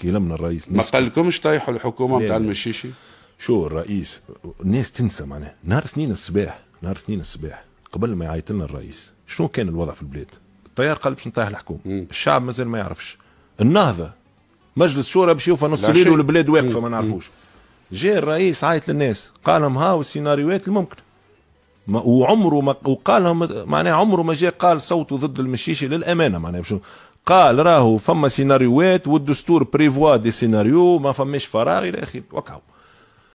كي لمنا الرئيس ما قالكمش طيحوا الحكومه نتاع المشيشي شو الرئيس الناس تنسى معناها نهار اثنين الصباح نهار اثنين الصباح قبل ما يعيط لنا الرئيس شنو كان الوضع في البلاد الطيار قال باش نطيح الحكومه الشعب مازال ما يعرفش النهضه مجلس الشورى باش يوفى نص الليل والبلاد واقفه ما نعرفوش جاء الرئيس عيط للناس قال لهم هاو السيناريوهات الممكنه وعمره ما وقال لهم معناها عمره ما جاء قال صوته ضد المشيشي للامانه معناها قال راهو فما سيناريوهات والدستور بريفوا دي سيناريو ما فماش فراغ الى اخره وكاو